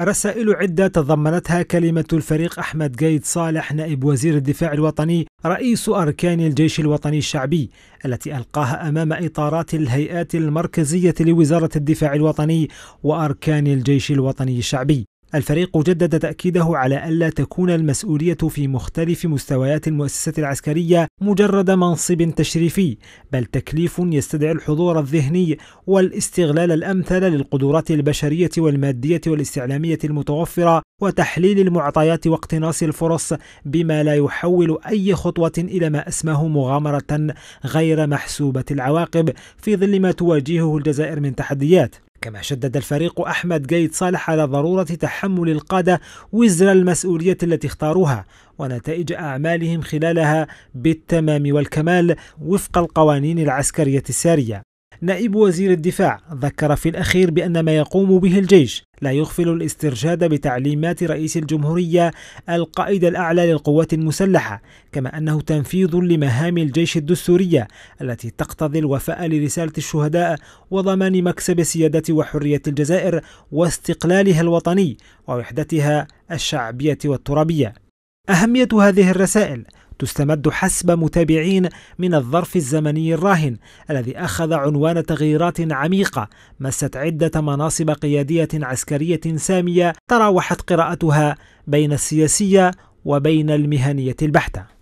رسائل عدة تضمنتها كلمة الفريق أحمد قايد صالح نائب وزير الدفاع الوطني رئيس أركان الجيش الوطني الشعبي التي ألقاها أمام إطارات الهيئات المركزية لوزارة الدفاع الوطني وأركان الجيش الوطني الشعبي الفريق جدد تأكيده على ألا تكون المسؤولية في مختلف مستويات المؤسسة العسكرية مجرد منصب تشريفي بل تكليف يستدعي الحضور الذهني والاستغلال الأمثل للقدرات البشرية والمادية والاستعلامية المتوفرة وتحليل المعطيات واقتناص الفرص بما لا يحول أي خطوة إلى ما أسماه مغامرة غير محسوبة العواقب في ظل ما تواجهه الجزائر من تحديات كما شدد الفريق أحمد جيد صالح على ضرورة تحمل القادة وزر المسؤولية التي اختاروها ونتائج أعمالهم خلالها بالتمام والكمال وفق القوانين العسكرية السارية نائب وزير الدفاع ذكر في الأخير بأن ما يقوم به الجيش لا يغفل الاسترشاد بتعليمات رئيس الجمهورية القائد الأعلى للقوات المسلحة كما أنه تنفيذ لمهام الجيش الدستورية التي تقتضي الوفاء لرسالة الشهداء وضمان مكسب سيادة وحرية الجزائر واستقلالها الوطني ووحدتها الشعبية والترابية أهمية هذه الرسائل تستمد حسب متابعين من الظرف الزمني الراهن الذي أخذ عنوان تغييرات عميقة مست عدة مناصب قيادية عسكرية سامية تراوحت قراءتها بين السياسية وبين المهنية البحتة